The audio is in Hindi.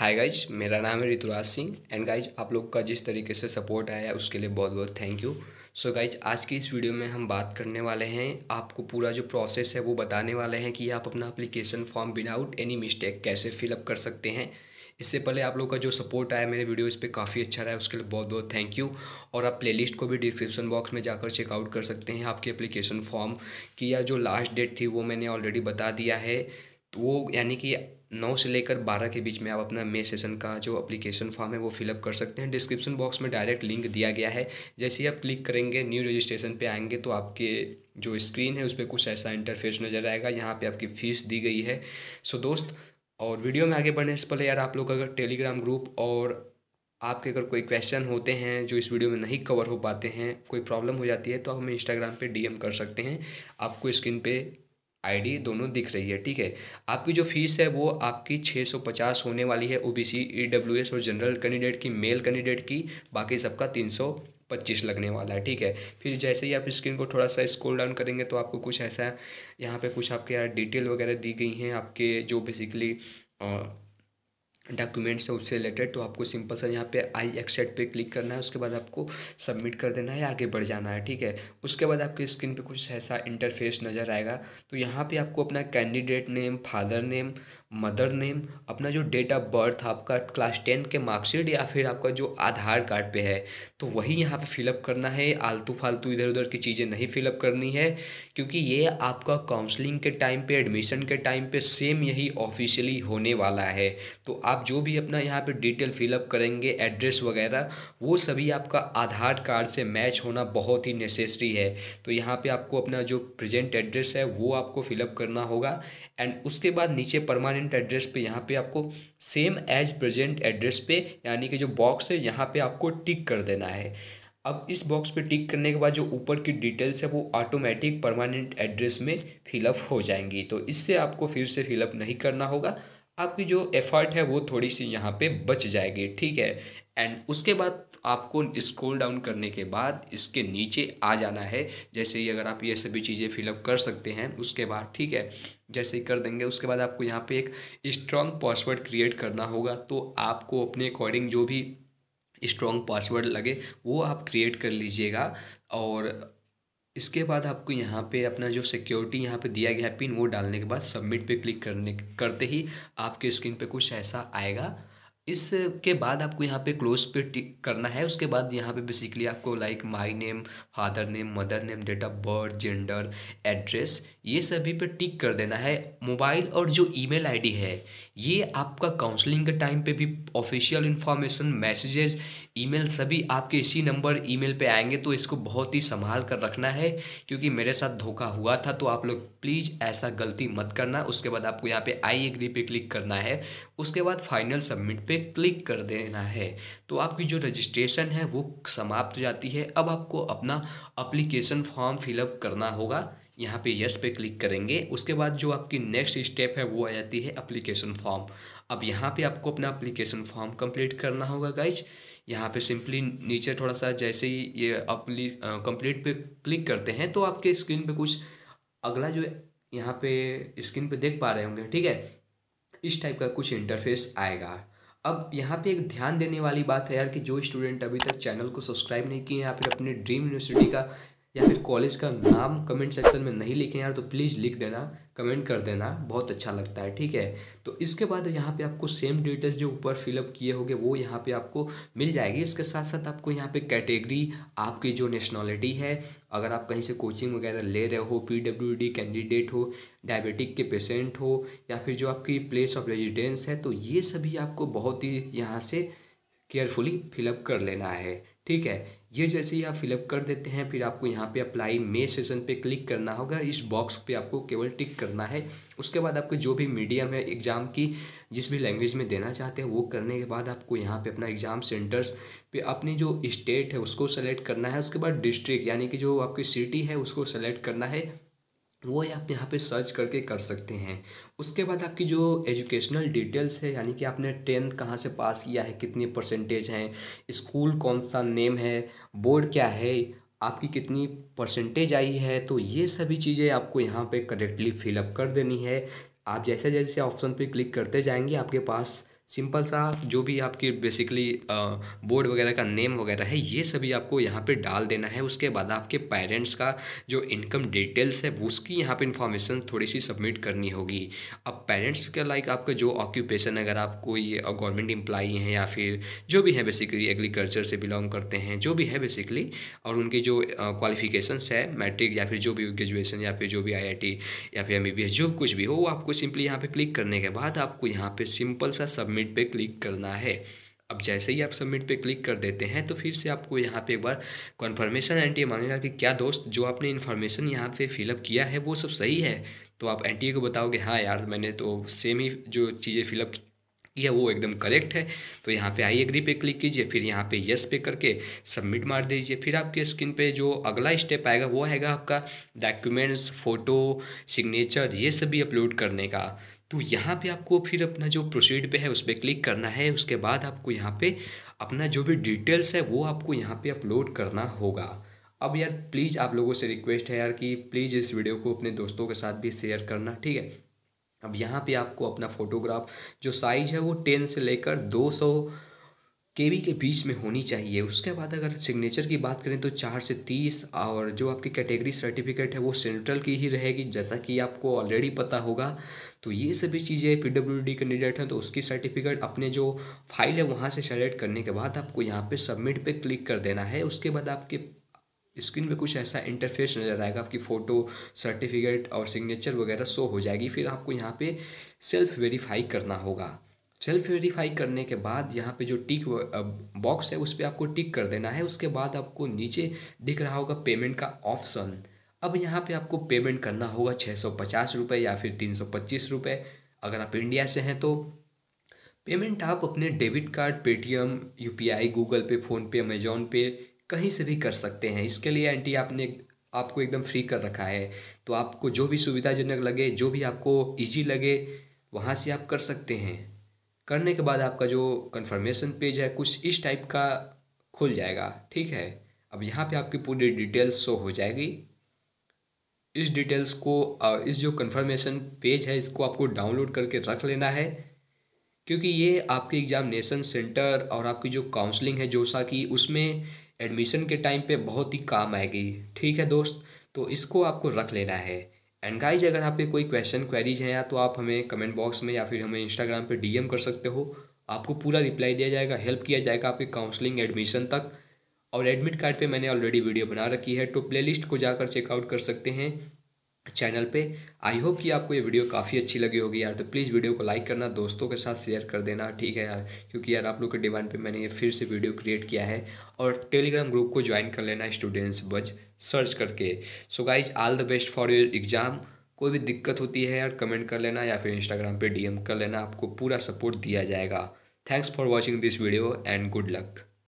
हाय गाइज मेरा नाम है ऋतुराज सिंह एंड गाइज आप लोग का जिस तरीके से सपोर्ट आया है उसके लिए बहुत बहुत थैंक यू सो गाइज आज की इस वीडियो में हम बात करने वाले हैं आपको पूरा जो प्रोसेस है वो बताने वाले हैं कि आप अपना application form without any mistake कैसे फिलअप कर सकते हैं इससे पहले आप लोग का जो सपोर्ट आया मेरे वीडियो इस पर काफ़ी अच्छा रहा है उसके लिए बहुत बहुत थैंक यू और आप प्लेलिस्ट को भी डिस्क्रिप्शन बॉक्स में जाकर चेकआउट कर सकते हैं आपकी एप्लीकेशन फॉर्म की या जो लास्ट डेट थी वो मैंने ऑलरेडी बता दिया है तो वो यानी कि नौ से लेकर बारह के बीच में आप अपना मे सेशन का जो अप्लीकेशन फॉर्म है वो फिलअप कर सकते हैं डिस्क्रिप्शन बॉक्स में डायरेक्ट लिंक दिया गया है जैसे ही आप क्लिक करेंगे न्यू रजिस्ट्रेशन पे आएंगे तो आपके जो स्क्रीन है उस पर कुछ ऐसा इंटरफेस नज़र आएगा यहाँ पे आपकी फ़ीस दी गई है सो दोस्त और वीडियो में आगे बढ़ने से पहले यार आप लोग अगर टेलीग्राम ग्रुप और आपके अगर कोई क्वेश्चन होते हैं जो इस वीडियो में नहीं कवर हो पाते हैं कोई प्रॉब्लम हो जाती है तो आप हमें इंस्टाग्राम पे डीएम कर सकते हैं आपको स्क्रीन पे आईडी दोनों दिख रही है ठीक है आपकी जो फीस है वो आपकी 650 होने वाली है ओबीसी ईडब्ल्यूएस e और जनरल कैंडिडेट की मेल कैंडिडेट की बाकी सबका 325 लगने वाला है ठीक है फिर जैसे ही आप स्क्रीन को थोड़ा सा स्क्रॉल डाउन करेंगे तो आपको कुछ ऐसा यहाँ पे कुछ आपके यहाँ डिटेल वगैरह दी गई हैं आपके जो बेसिकली डॉक्यूमेंट्स है उससे रिलेटेड तो आपको सिंपल सा यहाँ पे आई एक्सेप्ट पे क्लिक करना है उसके बाद आपको सबमिट कर देना है आगे बढ़ जाना है ठीक है उसके बाद आपके स्क्रीन पे कुछ ऐसा इंटरफेस नज़र आएगा तो यहाँ पे आपको अपना candidate name father name mother name अपना जो डेट ऑफ बर्थ आपका क्लास टेन के मार्कशीट या फिर आपका जो आधार कार्ड पे है तो वही यहाँ पे फिलअप करना है आलतू फालतू इधर उधर की चीज़ें नहीं फिलअप करनी है क्योंकि ये आपका काउंसलिंग के टाइम पे एडमिशन के टाइम पे सेम यही ऑफिशियली होने वाला है तो आप जो भी अपना यहाँ पर डिटेल फिलअप करेंगे एड्रेस वगैरह वो सभी आपका आधार कार्ड से मैच होना बहुत ही नेसेसरी है तो यहाँ पर आपको अपना जो प्रजेंट एड्रेस है वो आपको फिलअप करना होगा एंड उसके बाद नीचे परमानेंट परमानेंट एड्रेस पे यहाँ पे आपको सेम एज प्रेजेंट एड्रेस पे यानी कि जो बॉक्स है यहाँ पे आपको टिक कर देना है अब इस बॉक्स पे टिक करने के बाद जो ऊपर की डिटेल्स है वो ऑटोमेटिक परमानेंट एड्रेस में फिलअप हो जाएंगी तो इससे आपको फिर से फिलअप नहीं करना होगा आपकी जो एफर्ट है वो थोड़ी सी यहाँ पे बच जाएगी ठीक है एंड उसके बाद आपको स्क्रॉल डाउन करने के बाद इसके नीचे आ जाना है जैसे ही अगर आप ये सभी चीज़ें फिलअप कर सकते हैं उसके बाद ठीक है जैसे ही कर देंगे उसके बाद आपको यहाँ पे एक स्ट्रॉन्ग पासवर्ड क्रिएट करना होगा तो आपको अपने अकॉर्डिंग जो भी स्ट्रॉन्ग पासवर्ड लगे वो आप क्रिएट कर लीजिएगा और इसके बाद आपको यहाँ पे अपना जो सिक्योरिटी यहाँ पे दिया गया है पिन वो डालने के बाद सबमिट पे क्लिक करने करते ही आपके स्क्रीन पे कुछ ऐसा आएगा इसके बाद आपको यहाँ पे क्लोज पे टिक करना है उसके बाद यहाँ पे बेसिकली आपको like my name father name mother name date of birth gender address ये सभी पे टिक कर देना है मोबाइल और जो ईमेल आईडी है ये आपका काउंसलिंग के टाइम पे भी ऑफिशियल इन्फॉर्मेशन मैसेजेस ईमेल सभी आपके इसी नंबर ईमेल पे आएंगे तो इसको बहुत ही संभाल कर रखना है क्योंकि मेरे साथ धोखा हुआ था तो आप लोग प्लीज़ ऐसा गलती मत करना उसके बाद आपको यहाँ पे आई एग्री पे क्लिक करना है उसके बाद फाइनल सबमिट पे क्लिक कर देना है तो आपकी जो रजिस्ट्रेशन है वो समाप्त हो जाती है अब आपको अपना अप्लीकेशन फॉर्म फिलअप करना होगा यहाँ पे यस पे क्लिक करेंगे उसके बाद जो आपकी नेक्स्ट स्टेप है वो आ जाती है अप्लीकेशन फॉर्म अब यहाँ पे आपको अपना अप्लीकेशन फॉर्म कंप्लीट करना होगा गाइज यहाँ पे सिंपली नीचे थोड़ा सा जैसे ही ये अपली कंप्लीट पे क्लिक करते हैं तो आपके स्क्रीन पे कुछ अगला जो यहाँ पे स्क्रीन पे देख पा रहे होंगे ठीक है इस टाइप का कुछ इंटरफेस आएगा अब यहाँ पे एक ध्यान देने वाली बात है यार कि जो स्टूडेंट अभी तक चैनल को सब्सक्राइब नहीं किए हैं या फिर अपने ड्रीम यूनिवर्सिटी का या फिर कॉलेज का नाम कमेंट सेक्शन में नहीं लिखे यार तो प्लीज़ लिख देना कमेंट कर देना बहुत अच्छा लगता है ठीक है तो इसके बाद यहाँ पे आपको सेम डिटेल्स जो ऊपर फिलअप किए होंगे वो यहाँ पे आपको मिल जाएगी इसके साथ साथ आपको यहाँ पे कैटेगरी आपकी जो नेशनलिटी है अगर आप कहीं से कोचिंग वगैरह ले रहे हो पी कैंडिडेट हो डायबिटिक के पेशेंट हो या फिर जो आपकी प्लेस ऑफ रेजिडेंस है तो ये सभी आपको बहुत ही यहाँ से केयरफुली फिलअप कर लेना है ठीक है ये जैसे ही आप फिलअप कर देते हैं फिर आपको यहाँ पे अप्लाई मे सेशन पे क्लिक करना होगा इस बॉक्स पे आपको केवल टिक करना है उसके बाद आपको जो भी मीडियम है एग्ज़ाम की जिस भी लैंग्वेज में देना चाहते हैं वो करने के बाद आपको यहाँ पे अपना एग्ज़ाम सेंटर्स पे अपनी जो स्टेट है उसको सेलेक्ट करना है उसके बाद डिस्ट्रिक्ट यानी कि जो आपकी सिटी है उसको सेलेक्ट करना है वो आप यहाँ पे सर्च करके कर सकते हैं उसके बाद आपकी जो एजुकेशनल डिटेल्स है यानी कि आपने टेंथ कहाँ से पास किया है कितने परसेंटेज हैं स्कूल कौन सा नेम है बोर्ड क्या है आपकी कितनी परसेंटेज आई है तो ये सभी चीज़ें आपको यहाँ पे करेक्टली फिलअप कर देनी है आप जैसे जैसे ऑप्शन पे क्लिक करते जाएंगे आपके पास सिंपल सा जो भी आपकी बेसिकली बोर्ड वगैरह का नेम वगैरह है ये सभी आपको यहाँ पे डाल देना है उसके बाद आपके पेरेंट्स का जो इनकम डिटेल्स है उसकी यहाँ पे इन्फॉर्मेशन थोड़ी सी सबमिट करनी होगी अब पेरेंट्स का लाइक आपका जो ऑक्यूपेशन अगर आप कोई गवर्नमेंट एम्प्लाई हैं या फिर जो भी है बेसिकली एग्रीकल्चर से बिलोंग करते हैं जो भी है बेसिकली और उनकी जो क्वालिफिकेशंस है मैट्रिक या फिर जो भी ग्रेजुएशन या फिर जो भी आई या फिर एम जो कुछ भी हो वो आपको सिंपली यहाँ पर क्लिक करने के बाद आपको यहाँ पर सिंपल सा सबमिट सबमिट पे क्लिक करना है अब जैसे ही आप सबमिट पे क्लिक कर देते हैं तो फिर से आपको यहाँ पे एक बार कन्फर्मेशन एंट्री मांगेगा कि क्या दोस्त जो आपने इन्फॉर्मेशन यहाँ पे फिलअप किया है वो सब सही है तो आप एन को बताओगे हाँ यार मैंने तो सेम ही जो चीज़ें फिलअप किया वो एकदम करेक्ट है तो यहाँ पे आई एग्री पे क्लिक कीजिए फिर यहाँ पे यस पे करके सबमिट मार दीजिए फिर आपके स्क्रीन पे जो अगला स्टेप आएगा वो आएगा आपका डॉक्यूमेंट्स फ़ोटो सिग्नेचर ये सभी अपलोड करने का तो यहाँ पे आपको फिर अपना जो प्रोसीड पे है उस पर क्लिक करना है उसके बाद आपको यहाँ पे अपना जो भी डिटेल्स है वो आपको यहाँ पे अपलोड करना होगा अब यार प्लीज़ आप लोगों से रिक्वेस्ट है यार कि प्लीज़ इस वीडियो को अपने दोस्तों के साथ भी शेयर करना ठीक है अब यहाँ पे आपको अपना फ़ोटोग्राफ जो साइज़ है वो टेन से लेकर दो सौ के वी के बीच में होनी चाहिए उसके बाद अगर सिग्नेचर की बात करें तो चार से तीस और जो आपकी कैटेगरी सर्टिफिकेट है वो सेंट्रल की ही रहेगी जैसा कि आपको ऑलरेडी पता होगा तो ये सभी चीज़ें पी डब्ल्यू डी कैंडिडेट हैं तो उसकी सर्टिफिकेट अपने जो फाइल है वहाँ से सेलेक्ट करने के बाद आपको यहाँ पे सबमिट पे क्लिक कर देना है उसके बाद आपके स्क्रीन पे कुछ ऐसा इंटरफेस नज़र आएगा आपकी फ़ोटो सर्टिफिकेट और सिग्नेचर वगैरह शो हो जाएगी फिर आपको यहाँ पे सेल्फ वेरीफाई करना होगा सेल्फ वेरीफाई करने के बाद यहाँ पे जो टिक बॉक्स है उस पर आपको टिक कर देना है उसके बाद आपको नीचे दिख रहा होगा पेमेंट का ऑप्शन अब यहाँ पे आपको पेमेंट करना होगा छः सौ पचास रुपये या फिर तीन सौ पच्चीस रुपये अगर आप इंडिया से हैं तो पेमेंट आप अपने debit card Paytm U P I Google pay PhonePe Amazon pay कहीं से भी कर सकते हैं इसके लिए आंटी आपने आपको एकदम फ्री कर रखा है तो आपको जो भी सुविधाजनक लगे जो भी आपको ईजी लगे वहाँ से आप कर सकते हैं करने के बाद आपका जो कन्फर्मेशन पेज है कुछ इस टाइप का खुल जाएगा ठीक है अब यहाँ पे आपकी पूरी डिटेल्स शो हो जाएगी इस डिटेल्स को इस जो कन्फर्मेशन पेज है इसको आपको डाउनलोड करके रख लेना है क्योंकि ये आपके एग्जामिनेशन सेंटर और आपकी जो काउंसलिंग है जोसा की उसमें एडमिशन के टाइम पे बहुत ही काम आएगी ठीक है दोस्त तो इसको आपको रख लेना है एंड गाइज अगर आपके कोई क्वेश्चन क्वेरीज हैं या तो आप हमें कमेंट बॉक्स में या फिर हमें इंस्टाग्राम पर डी कर सकते हो आपको पूरा रिप्लाई दिया जाएगा हेल्प किया जाएगा आपके काउंसलिंग एडमिशन तक और एडमिट कार्ड पे मैंने ऑलरेडी वीडियो बना रखी है तो प्लेलिस्ट को जाकर चेकआउट कर सकते हैं चैनल पे आई होप कि आपको ये वीडियो काफ़ी अच्छी लगी होगी यार तो प्लीज़ वीडियो को लाइक करना दोस्तों के साथ शेयर कर देना ठीक है यार क्योंकि यार आप लोग के डिमांड पे मैंने ये फिर से वीडियो क्रिएट किया है और टेलीग्राम ग्रुप को ज्वाइन कर लेना स्टूडेंट्स बज सर्च करके so guys all the best for your exam कोई भी दिक्कत होती है यार कमेंट कर लेना या फिर इंस्टाग्राम पर डी कर लेना आपको पूरा सपोर्ट दिया जाएगा thanks for watching this video and good luck